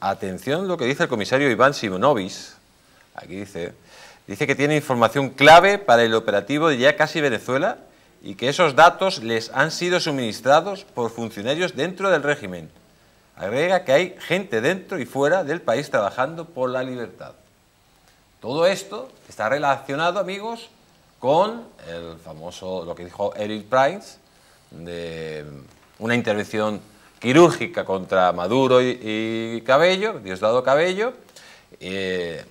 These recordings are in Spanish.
Atención lo que dice el comisario Iván Simonovic. Aquí dice, dice que tiene información clave para el operativo de ya casi Venezuela y que esos datos les han sido suministrados por funcionarios dentro del régimen. Agrega que hay gente dentro y fuera del país trabajando por la libertad. Todo esto está relacionado, amigos, con el famoso, lo que dijo Eric Price, de una intervención quirúrgica contra Maduro y, Cabello, Diosdado Cabello, eh,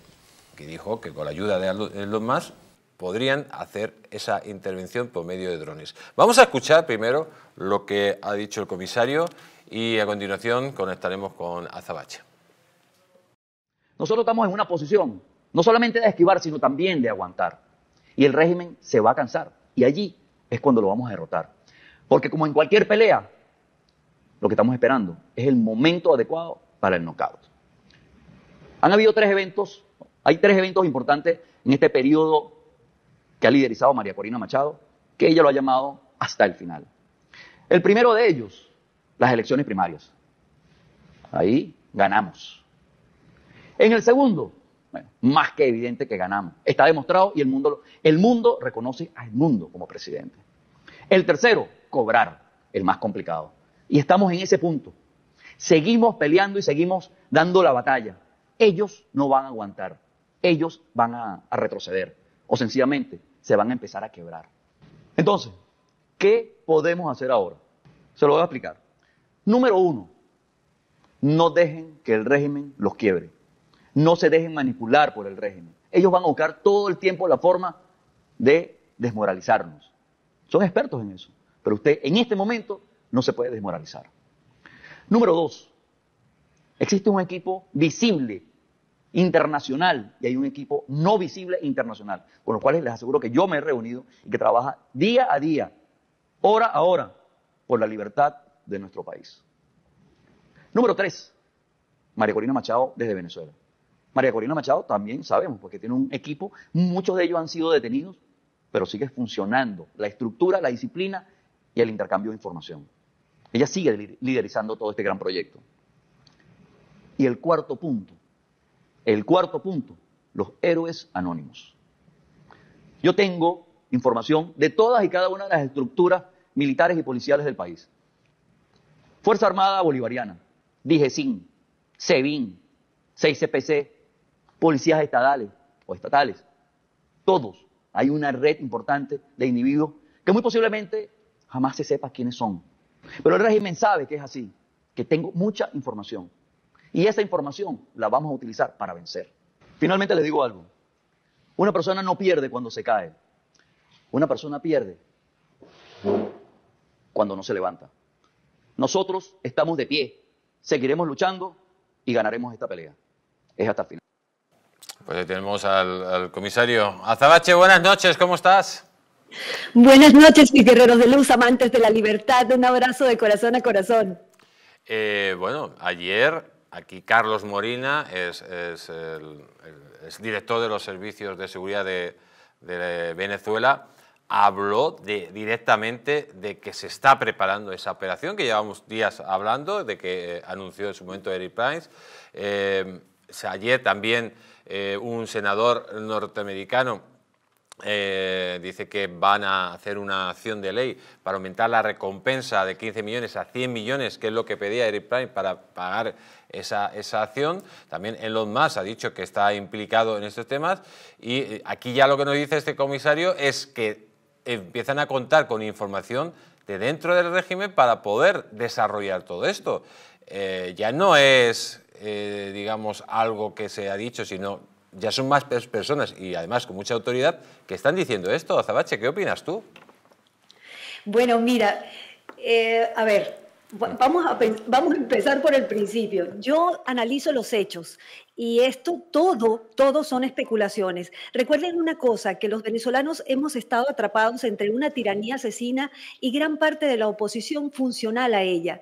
que dijo que con la ayuda de los más... podrían hacer esa intervención por medio de drones. Vamos a escuchar primero lo que ha dicho el comisario y a continuación conectaremos con Azabache. Nosotros estamos en una posición no solamente de esquivar, sino también de aguantar. Y el régimen se va a cansar. Y allí es cuando lo vamos a derrotar. Porque como en cualquier pelea, lo que estamos esperando es el momento adecuado para el knockout. Han habido tres eventos, hay tres eventos importantes en este periodo que ha liderizado María Corina Machado, que ella lo ha llamado hasta el final. El primero de ellos, las elecciones primarias. Ahí ganamos. En el segundo, más que evidente que ganamos. Está demostrado y el mundo, el mundo reconoce al mundo como presidente. El tercero, cobrar, el más complicado. Y estamos en ese punto. Seguimos peleando y seguimos dando la batalla. Ellos no van a aguantar. Ellos van a, retroceder. O sencillamente se van a empezar a quebrar. Entonces, ¿qué podemos hacer ahora? Se lo voy a explicar. Número uno, no dejen que el régimen los quiebre. No se dejen manipular por el régimen. Ellos van a buscar todo el tiempo la forma de desmoralizarnos. Son expertos en eso. Pero usted en este momento no se puede desmoralizar. Número dos, existe un equipo visible internacional y hay un equipo no visible e internacional, con los cuales les aseguro que yo me he reunido y que trabaja día a día, hora a hora, por la libertad de nuestro país. Número tres, María Corina Machado desde Venezuela. María Corina Machado también sabemos, porque tiene un equipo, muchos de ellos han sido detenidos, pero sigue funcionando la estructura, la disciplina y el intercambio de información. Ella sigue liderizando todo este gran proyecto. Y el cuarto punto, el cuarto punto, los héroes anónimos. Yo tengo información de todas y cada una de las estructuras militares y policiales del país. Fuerza Armada Bolivariana, DIGESIN, SEBIN, 6CPC, policías estadales o estatales, todos. Hay una red importante de individuos que muy posiblemente jamás se sepa quiénes son, pero el régimen sabe que es así, que tengo mucha información. Y esa información la vamos a utilizar para vencer. Finalmente le digo algo. Una persona no pierde cuando se cae. Una persona pierde cuando no se levanta. Nosotros estamos de pie, seguiremos luchando y ganaremos esta pelea. Es hasta el final. Pues ahí tenemos al, al comisario Azabache, buenas noches, ¿cómo estás? Buenas noches, mis guerreros de luz, amantes de la libertad. Un abrazo de corazón a corazón. Eh, bueno, ayer aquí Carlos Morina es, el, director de los servicios de seguridad de, Venezuela. Habló directamente de que se está preparando esa operación, que llevamos días hablando, de que eh, anunció en su momento Eric Price. Eh, ayer también un senador norteamericano eh, dice que van a hacer una acción de ley para aumentar la recompensa de 15 millones a 100 millones, que es lo que pedía Eric Prime para pagar esa, acción. También Elon Musk ha dicho que está implicado en estos temas. Y eh, aquí ya lo que nos dice este comisario es que empiezan a contar con información de dentro del régimen para poder desarrollar todo esto. Eh, ya no es digamos, algo que se ha dicho, sino ya son más personas y además con mucha autoridad que están diciendo esto. Azabache, ¿qué opinas tú? Bueno, mira, eh, a ver, Vamos a, vamos a empezar por el principio. Yo analizo los hechos y esto todo, todo son especulaciones. Recuerden una cosa, que los venezolanos hemos estado atrapados entre una tiranía asesina y gran parte de la oposición funcional a ella.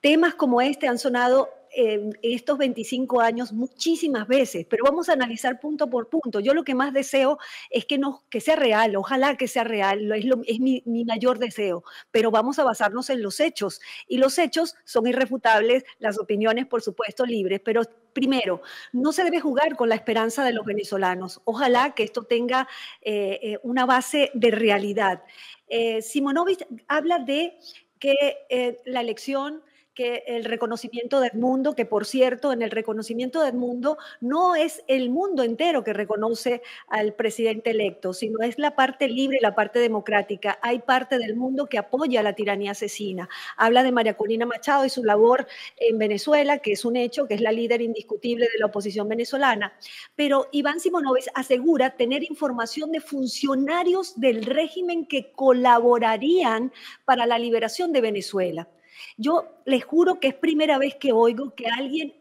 Temas como este han sonado eh, estos 25 años muchísimas veces, pero vamos a analizar punto por punto. Yo lo que más deseo es que, no, que sea real, ojalá que sea real, es, es mi, mayor deseo, pero vamos a basarnos en los hechos. Y los hechos son irrefutables, las opiniones, por supuesto, libres, pero primero, no se debe jugar con la esperanza de los venezolanos. Ojalá que esto tenga eh, eh, una base de realidad. Eh, Simonovic habla de que la elección que el reconocimiento del mundo, que por cierto, en el reconocimiento del mundo no es el mundo entero que reconoce al presidente electo, sino es la parte libre la parte democrática. Hay parte del mundo que apoya la tiranía asesina. Habla de María Corina Machado y su labor en Venezuela, que es un hecho, que es la líder indiscutible de la oposición venezolana. Pero Iván Simonovic asegura tener información de funcionarios del régimen que colaborarían para la liberación de Venezuela. Yo les juro que es primera vez que oigo que alguien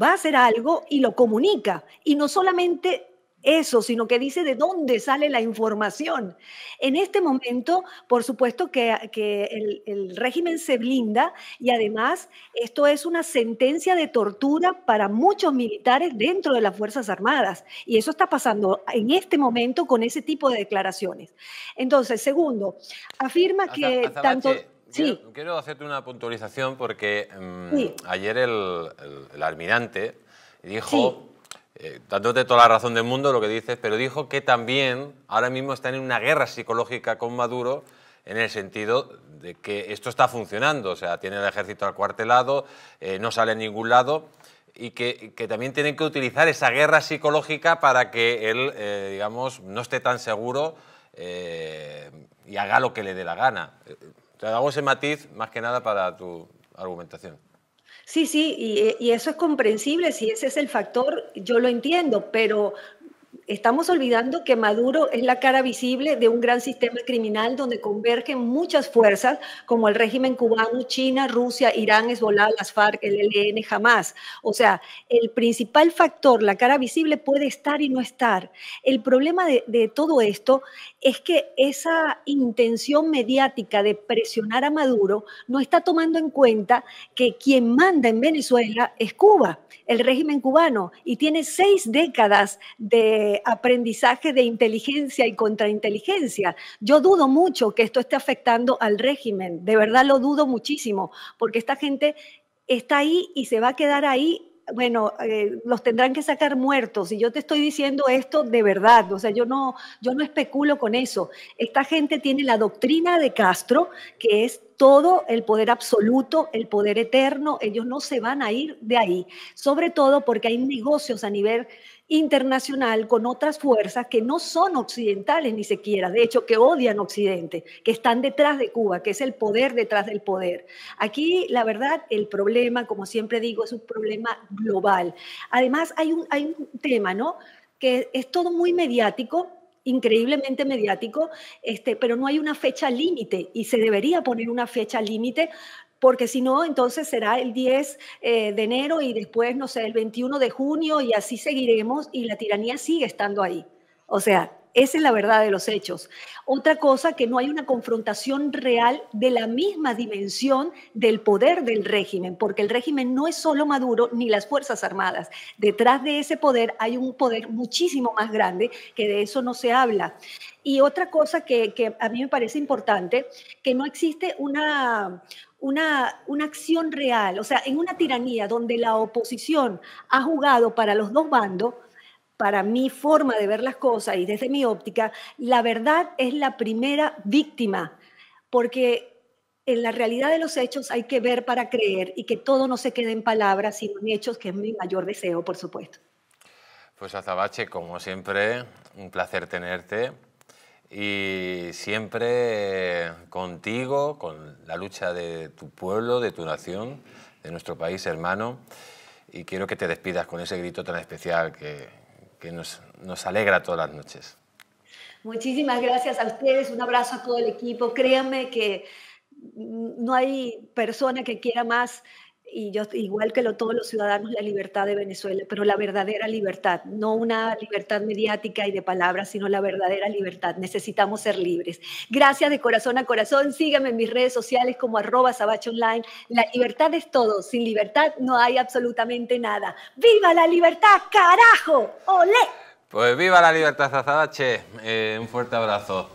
va a hacer algo y lo comunica. Y no solamente eso, sino que dice de dónde sale la información. En este momento, por supuesto que, el, régimen se blinda y además esto es una sentencia de tortura para muchos militares dentro de las Fuerzas Armadas. Y eso está pasando en este momento con ese tipo de declaraciones. Entonces, segundo, afirma que tanto... Quiero, hacerte una puntualización porque mm, ayer el, almirante dijo, tanto de eh, dándote toda la razón del mundo lo que dices, pero dijo que también ahora mismo están en una guerra psicológica con Maduro en el sentido de que esto está funcionando, o sea, tiene el ejército al cuartelado, eh, no sale a ningún lado y que, también tienen que utilizar esa guerra psicológica para que él, eh, digamos, no esté tan seguro y haga lo que le dé la gana. Le hago ese matiz más que nada para tu argumentación. Sí, sí, eh, y, eso es comprensible, si ese es el factor, yo lo entiendo, pero Estamos olvidando que Maduro es la cara visible de un gran sistema criminal donde convergen muchas fuerzas como el régimen cubano, China, Rusia, Irán, Hezbollah, las FARC, el ELN, jamás. O sea, el principal factor, la cara visible, puede estar y no estar. El problema de, de todo esto es que esa intención mediática de presionar a Maduro no está tomando en cuenta que quien manda en Venezuela es Cuba, el régimen cubano, y tiene seis décadas de eh, aprendizaje de inteligencia y contrainteligencia. Yo dudo mucho que esto esté afectando al régimen, de verdad lo dudo muchísimo, porque esta gente está ahí y se va a quedar ahí bueno, eh, los tendrán que sacar muertos. Y yo te estoy diciendo esto de verdad, o sea, yo no, yo no especulo con eso. Esta gente tiene la doctrina de Castro, que es todo el poder absoluto, el poder eterno, ellos no se van a ir de ahí, sobre todo porque hay negocios a nivel internacional con otras fuerzas que no son occidentales ni siquiera, de hecho que odian Occidente, que están detrás de Cuba, que es el poder detrás del poder. Aquí, la verdad, el problema, como siempre digo, es un problema global. Además, hay un, hay un tema, ¿no? Que es todo muy mediático, increíblemente mediático, este, pero no hay una fecha límite y se debería poner una fecha límite porque si no, entonces será el 10 eh, de enero y después, no sé, el 21 de junio y así seguiremos y la tiranía sigue estando ahí. O sea, esa es la verdad de los hechos. Otra cosa, que no hay una confrontación real de la misma dimensión del poder del régimen, porque el régimen no es solo Maduro ni las Fuerzas Armadas. Detrás de ese poder hay un poder muchísimo más grande, que de eso no se habla. Y otra cosa que, a mí me parece importante, que no existe una, una, una, acción real. O sea, en una tiranía donde la oposición ha jugado para los dos bandos, para mi forma de ver las cosas y desde mi óptica, la verdad es la primera víctima, porque en la realidad de los hechos hay que ver para creer y que todo no se quede en palabras, sino en hechos, que es mi mayor deseo, por supuesto. Pues Azabache, como siempre, un placer tenerte y siempre eh, contigo, con la lucha de tu pueblo, de tu nación, de nuestro país hermano. Y quiero que te despidas con ese grito tan especial que, que nos, alegra todas las noches. Muchísimas gracias a ustedes, un abrazo a todo el equipo. Créanme que no hay persona que quiera más y yo, igual que lo, todos los ciudadanos, la libertad de Venezuela, pero la verdadera libertad, no una libertad mediática y de palabras, sino la verdadera libertad. Necesitamos ser libres. Gracias de corazón a corazón. Síganme en mis redes sociales como arroba online. La libertad es todo. Sin libertad no hay absolutamente nada. ¡Viva la libertad, carajo! ole Pues viva la libertad, Zazabache. Eh, un fuerte abrazo.